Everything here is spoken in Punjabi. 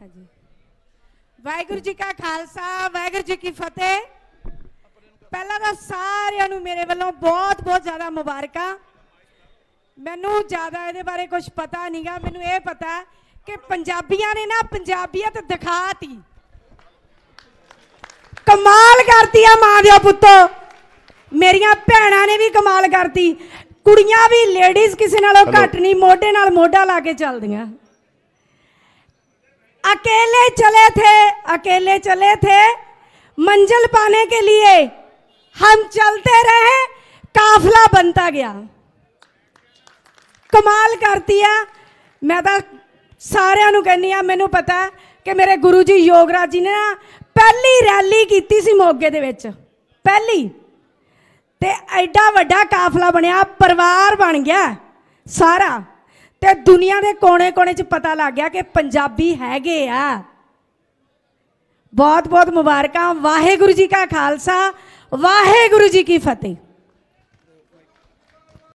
ਹਾਂਜੀ ਵਾਹਿਗੁਰੂ ਜੀ ਕਾ ਖਾਲਸਾ ਵਾਹਿਗੁਰੂ ਜੀ ਕੀ ਫਤਿਹ ਪਹਿਲਾਂ ਤਾਂ ਸਾਰਿਆਂ ਨੂੰ ਮੇਰੇ ਵੱਲੋਂ ਬਹੁਤ ਬਹੁਤ ਜ਼ਿਆਦਾ ਮੁਬਾਰਕਾਂ ਮੈਨੂੰ ਜ਼ਿਆਦਾ ਇਹਦੇ ਬਾਰੇ ਕੁਝ ਪਤਾ ਨਹੀਂਗਾ ਮੈਨੂੰ ਇਹ ਪਤਾ ਕਿ ਪੰਜਾਬੀਆਂ ਨੇ ਨਾ ਪੰਜਾਬੀਅਤ ਦਿਖਾਤੀ ਕਮਾਲ ਕਰਤੀ ਆ ਮਾਂ ਦੇ ਪੁੱਤੋ ਮੇਰੀਆਂ ਭੈਣਾਂ ਨੇ ਵੀ ਕਮਾਲ ਕਰਤੀ ਕੁੜੀਆਂ ਵੀ ਲੇਡੀਜ਼ ਕਿਸੇ ਨਾਲੋਂ ਘੱਟ ਨਹੀਂ ਮੋਢੇ ਨਾਲ ਮੋਢਾ ਲਾ ਕੇ ਚੱਲਦੀਆਂ अकेले चले थे अकेले चले थे मंजिल पाने के लिए हम चलते रहे काफला बनता गया ਕਮਾਲ ਕਰਤੀ ਆ ਮੈਂ ਤਾਂ ਸਾਰਿਆਂ ਨੂੰ ਕਹਿੰਨੀ ਆ ਮੈਨੂੰ ਪਤਾ ਕਿ ਮੇਰੇ ਗੁਰੂ ਜੀ ਯੋਗਰਾਜ ਜੀ ਨੇ ਨਾ ਪਹਿਲੀ ਰੈਲੀ ਕੀਤੀ ਸੀ ਮੋਗੇ ਦੇ ਵਿੱਚ ਪਹਿਲੀ ਤੇ ਐਡਾ ਵੱਡਾ ਕਾਫਲਾ ਬਣਿਆ ਪਰਿਵਾਰ ਬਣ ਗਿਆ ਸਾਰਾ ਤੇ ਦੁਨੀਆ ਦੇ ਕੋਨੇ-ਕੋਨੇ 'ਚ ਪਤਾ ਲੱਗ ਗਿਆ ਕਿ ਪੰਜਾਬੀ ਹੈਗੇ ਆ ਬਹੁਤ-ਬਹੁਤ ਮੁਬਾਰਕਾਂ ਵਾਹਿਗੁਰੂ ਜੀ ਕਾ ਖਾਲਸਾ ਵਾਹਿਗੁਰੂ ਜੀ ਕੀ ਫਤਿਹ